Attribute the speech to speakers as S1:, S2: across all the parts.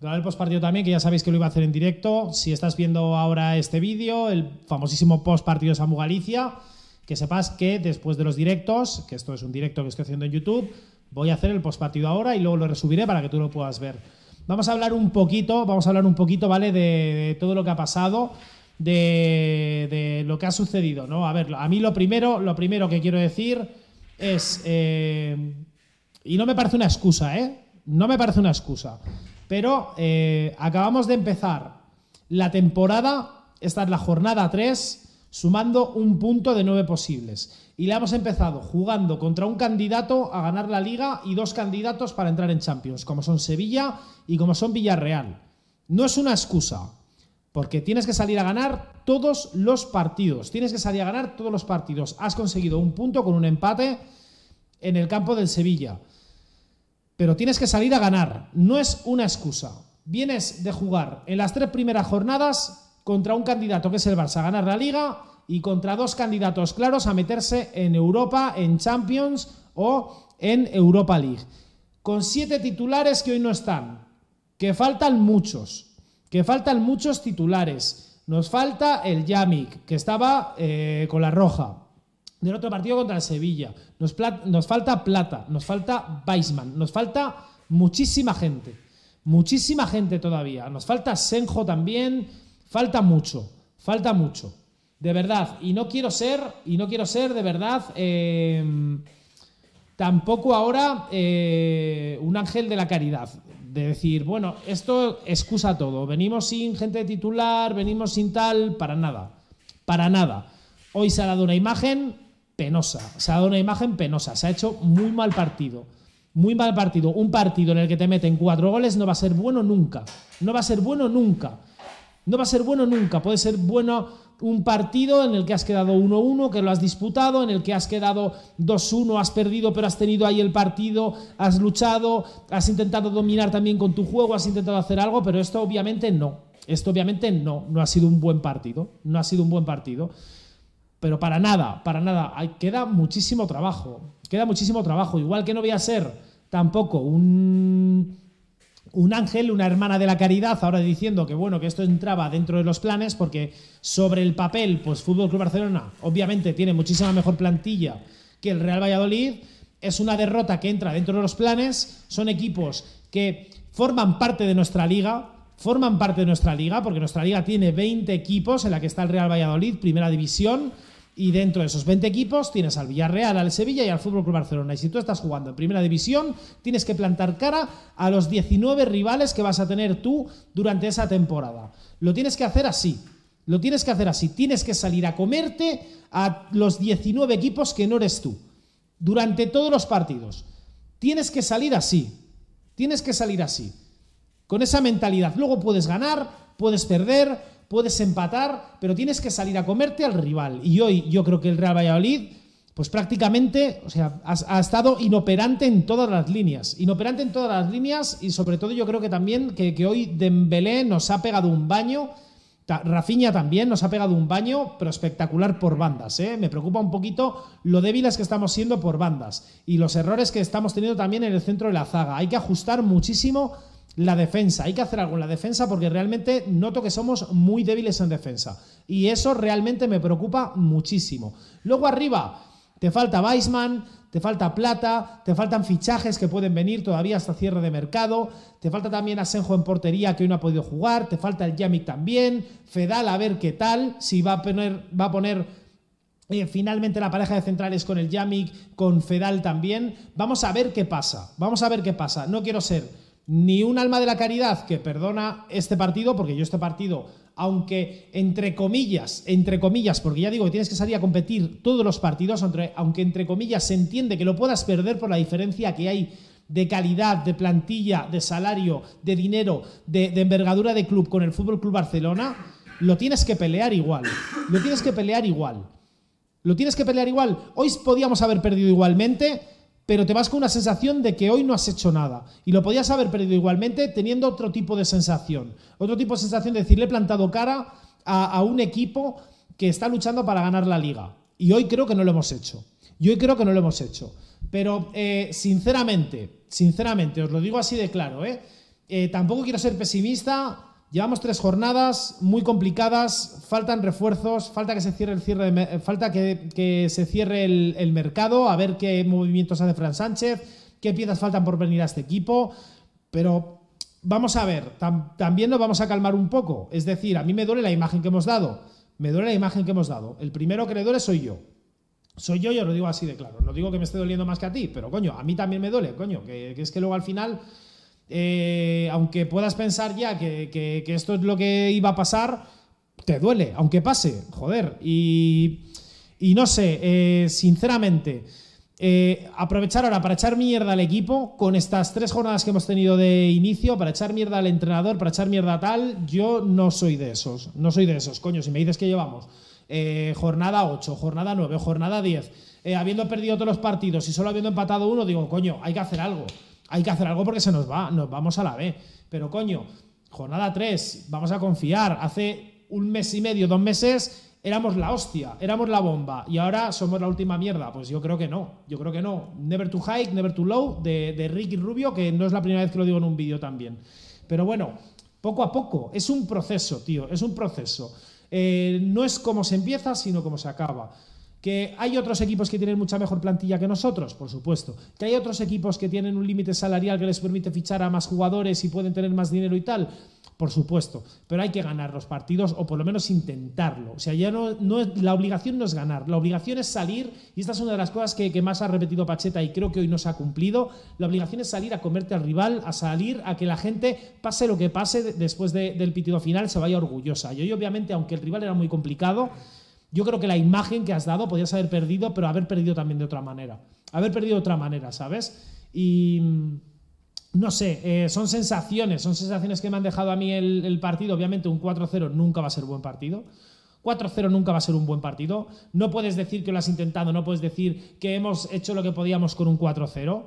S1: Claro, el postpartido también, que ya sabéis que lo iba a hacer en directo. Si estás viendo ahora este vídeo, el famosísimo postpartido de Samu Galicia, que sepas que después de los directos, que esto es un directo que estoy haciendo en YouTube, voy a hacer el postpartido ahora y luego lo resubiré para que tú lo puedas ver. Vamos a hablar un poquito, vamos a hablar un poquito, ¿vale? De, todo lo que ha pasado, de, lo que ha sucedido, ¿no? A ver, a mí lo primero, lo primero que quiero decir es. Eh, y no me parece una excusa, ¿eh? No me parece una excusa. Pero eh, acabamos de empezar la temporada, esta es la jornada 3, sumando un punto de 9 posibles. Y la hemos empezado jugando contra un candidato a ganar la liga y dos candidatos para entrar en Champions, como son Sevilla y como son Villarreal. No es una excusa, porque tienes que salir a ganar todos los partidos, tienes que salir a ganar todos los partidos. Has conseguido un punto con un empate en el campo del Sevilla pero tienes que salir a ganar. No es una excusa. Vienes de jugar en las tres primeras jornadas contra un candidato que es el Barça a ganar la liga y contra dos candidatos claros a meterse en Europa, en Champions o en Europa League. Con siete titulares que hoy no están, que faltan muchos, que faltan muchos titulares. Nos falta el Yamik, que estaba eh, con la roja del otro partido contra el Sevilla. Nos, nos falta plata, nos falta Weisman, nos falta muchísima gente. Muchísima gente todavía. Nos falta Senjo también. Falta mucho, falta mucho. De verdad. Y no quiero ser, y no quiero ser, de verdad, em, tampoco ahora eh, un ángel de la caridad. De decir, bueno, esto excusa todo. Venimos sin gente titular, venimos sin tal, para nada. Para nada. Hoy se ha dado una imagen penosa. Se ha dado una imagen penosa. Se ha hecho muy mal partido. Muy mal partido. Un partido en el que te meten cuatro goles no va a ser bueno nunca. No va a ser bueno nunca. No va a ser bueno nunca. Puede ser bueno un partido en el que has quedado 1-1, que lo has disputado, en el que has quedado 2-1, has perdido, pero has tenido ahí el partido, has luchado, has intentado dominar también con tu juego, has intentado hacer algo, pero esto obviamente no. Esto obviamente no, no ha sido un buen partido, no ha sido un buen partido pero para nada, para nada. Hay, queda muchísimo trabajo, queda muchísimo trabajo. Igual que no voy a ser tampoco un, un ángel, una hermana de la caridad, ahora diciendo que bueno, que esto entraba dentro de los planes, porque sobre el papel, pues Fútbol Club Barcelona obviamente tiene muchísima mejor plantilla que el Real Valladolid. Es una derrota que entra dentro de los planes. Son equipos que forman parte de nuestra liga, forman parte de nuestra liga, porque nuestra liga tiene 20 equipos en la que está el Real Valladolid, primera división. Y dentro de esos 20 equipos tienes al Villarreal, al Sevilla y al Fútbol Barcelona. Y si tú estás jugando en primera división, tienes que plantar cara a los 19 rivales que vas a tener tú durante esa temporada. Lo tienes que hacer así. Lo tienes que hacer así. Tienes que salir a comerte a los 19 equipos que no eres tú. Durante todos los partidos. Tienes que salir así. Tienes que salir así. Con esa mentalidad. Luego puedes ganar, puedes perder puedes empatar, pero tienes que salir a comerte al rival. Y hoy yo creo que el Real Valladolid, pues prácticamente, o sea, ha, estado inoperante en todas las líneas. Inoperante en todas las líneas y sobre todo yo creo que también que, hoy Dembélé nos ha pegado un baño. Rafinha también nos ha pegado un baño, pero espectacular por bandas. ¿eh? Me preocupa un poquito lo débiles que estamos siendo por bandas y los errores que estamos teniendo también en el centro de la zaga. Hay que ajustar muchísimo la defensa, hay que hacer algo en la defensa porque realmente noto que somos muy débiles en defensa. Y eso realmente me preocupa muchísimo. Luego arriba, te falta Weisman, te falta plata, te faltan fichajes que pueden venir todavía hasta cierre de mercado, te falta también Asenjo en portería que hoy no ha podido jugar, te falta el Yamik también, Fedal a ver qué tal, si va a poner, va a poner eh, finalmente la pareja de centrales con el Yamik, con Fedal también. Vamos a ver qué pasa. Vamos a ver qué pasa. No quiero ser ni un alma de la caridad que perdona este partido, porque yo este partido, aunque entre comillas, entre comillas, porque ya digo que tienes que salir a competir todos los partidos, aunque entre comillas se entiende que lo puedas perder por la diferencia que hay de calidad, de plantilla, de salario, de dinero, de, de envergadura de club con el Fútbol Club Barcelona, lo tienes que pelear igual. Lo tienes que pelear igual. Lo tienes que pelear igual. Hoy podíamos haber perdido igualmente pero te vas con una sensación de que hoy no has hecho nada. Y lo podías haber perdido igualmente teniendo otro tipo de sensación. Otro tipo de sensación de decirle he plantado cara a, un equipo que está luchando para ganar la liga. Y hoy creo que no lo hemos hecho. Y hoy creo que no lo hemos hecho. Pero eh, sinceramente, sinceramente, os lo digo así de claro, Eh, eh tampoco quiero ser pesimista Llevamos tres jornadas muy complicadas, faltan refuerzos, falta que se cierre el cierre eh, falta que, se cierre el, mercado, a ver qué movimientos hace Fran Sánchez, qué piezas faltan por venir a este equipo, pero vamos a ver, también nos vamos a calmar un poco, es decir, a mí me duele la imagen que hemos dado, me duele la imagen que hemos dado, el primero que le duele soy yo. Soy yo, yo lo digo así de claro. No digo que me esté doliendo más que a ti, pero coño, a mí también me duele, coño, que es que luego al final eh, aunque puedas pensar ya que, esto es lo que iba a pasar, te duele, aunque pase, joder. Y, no sé, eh, sinceramente, eh, aprovechar ahora para echar mierda al equipo, con estas tres jornadas que hemos tenido de inicio, para echar mierda al entrenador, para echar mierda a tal, yo no soy de esos, no soy de esos, coño, si me dices que llevamos. jornada 8, jornada 9, jornada 10, habiendo perdido todos los partidos y solo habiendo empatado uno, digo, coño, hay que hacer algo hay que hacer algo porque se nos va, nos vamos a la B. Pero coño, jornada 3, vamos a confiar. Hace un mes y medio, dos meses, éramos la hostia, éramos la bomba y ahora somos la última mierda. Pues yo creo que no, yo creo que no. Never too high, never too low de, Ricky Rubio, que no es la primera vez que lo digo en un vídeo también. Pero bueno, poco a poco, es un proceso, tío, es un proceso. Eh, no es como se empieza, sino como se acaba. ¿Que hay otros equipos que tienen mucha mejor plantilla que nosotros? Por supuesto. ¿Que hay otros equipos que tienen un límite salarial que les permite fichar a más jugadores y pueden tener más dinero y tal? Por supuesto. Pero hay que ganar los partidos o por lo menos intentarlo. O sea, ya no, no la obligación no es ganar, la obligación es salir, y esta es una de las cosas que, más ha repetido Pacheta y creo que hoy no se ha cumplido, la obligación es salir a comerte al rival, a salir a que la gente, pase lo que pase después del pitido final, se vaya orgullosa. Y hoy obviamente, aunque el rival era muy complicado, yo creo que la imagen que has dado podías haber perdido, pero haber perdido también de otra manera. Haber perdido de otra manera, ¿sabes? Y mm, no sé, eh, son sensaciones, son sensaciones que me han dejado a mí el, el partido. Obviamente un 4-0 nunca va a ser buen partido. 4-0 nunca va a ser un buen partido. No puedes decir que lo has intentado, no puedes decir que hemos hecho lo que podíamos con un 4-0,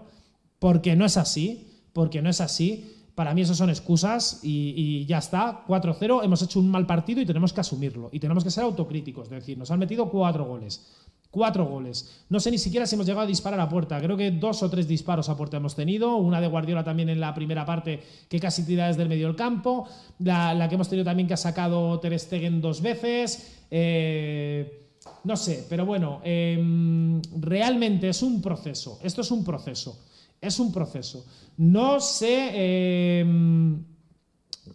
S1: porque no es así, porque no es así. Para mí, esas son excusas y, ya está. 4-0, hemos hecho un mal partido y tenemos que asumirlo. Y tenemos que ser autocríticos. Es decir, nos han metido cuatro goles. Cuatro goles. No sé ni siquiera si hemos llegado a disparar a puerta. Creo que dos o tres disparos a puerta hemos tenido. Una de Guardiola también en la primera parte que casi tira desde el medio del campo. La, que hemos tenido también que ha sacado Ter Stegen dos veces. Eh, no sé, pero bueno, em, realmente es un proceso. Esto es un proceso. Es un proceso. No se... Em,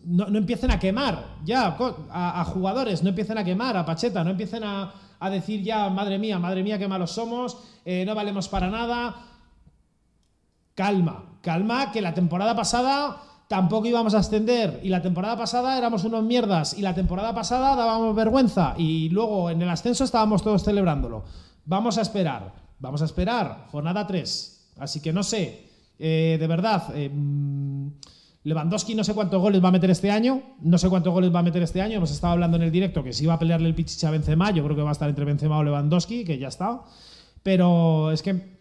S1: no, empiecen a quemar ya a, jugadores, no empiecen a quemar a Pacheta, no empiecen a, a decir ya, madre mía, madre mía, qué malos somos, eh, no valemos para nada. Calma, calma, que la temporada pasada tampoco íbamos a ascender. Y la temporada pasada éramos unos mierdas. Y la temporada pasada dábamos vergüenza. Y luego en el ascenso estábamos todos celebrándolo. Vamos a esperar. Vamos a esperar. Jornada 3. Así que no sé, eh, de verdad, eh, mm, Lewandowski no sé cuántos goles va a meter este año, no sé cuántos goles va a meter este año, hemos estado hablando en el directo que si va a pelearle el Pichicha a Benzema, yo creo que va a estar entre Benzema o Lewandowski, que ya está, pero es que...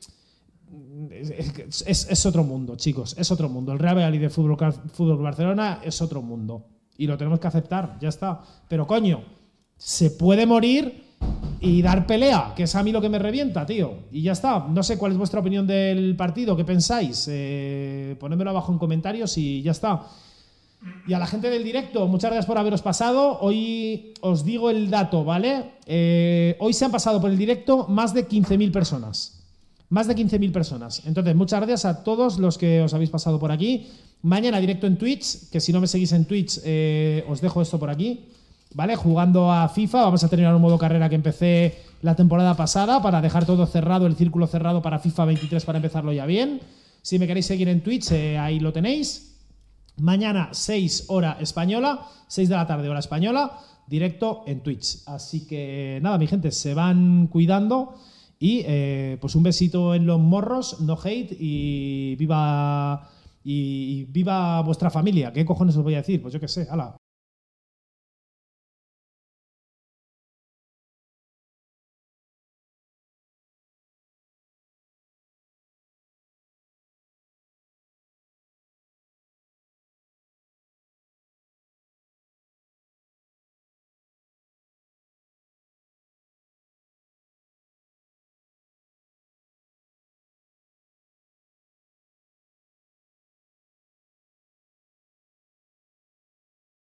S1: Es, otro mundo, chicos, es otro mundo. El Real Valladolid de Fútbol Barcelona es otro mundo. Y lo tenemos que aceptar, ya está. Pero coño, se puede morir y dar pelea, que es a mí lo que me revienta, tío. Y ya está. No sé cuál es vuestra opinión del partido, qué pensáis. Eh, ponedmelo abajo en comentarios y ya está. Y a la gente del directo, muchas gracias por haberos pasado. Hoy os digo el dato, ¿vale? Eh, hoy se han pasado por el directo más de 15.000 personas. Más de 15.000 personas. Entonces, muchas gracias a todos los que os habéis pasado por aquí. Mañana directo en Twitch, que si no me seguís en Twitch, eh, os dejo esto por aquí. ¿vale? Jugando a FIFA, vamos a terminar un modo carrera que empecé la temporada pasada para dejar todo cerrado, el círculo cerrado para FIFA 23 para empezarlo ya bien. Si me queréis seguir en Twitch, eh, ahí lo tenéis. Mañana 6 hora española, 6 de la tarde hora española, directo en Twitch. Así que nada, mi gente, se van cuidando y eh, pues un besito en los morros, no hate y viva y viva vuestra familia. ¿Qué cojones os voy a decir? Pues yo que sé, hala.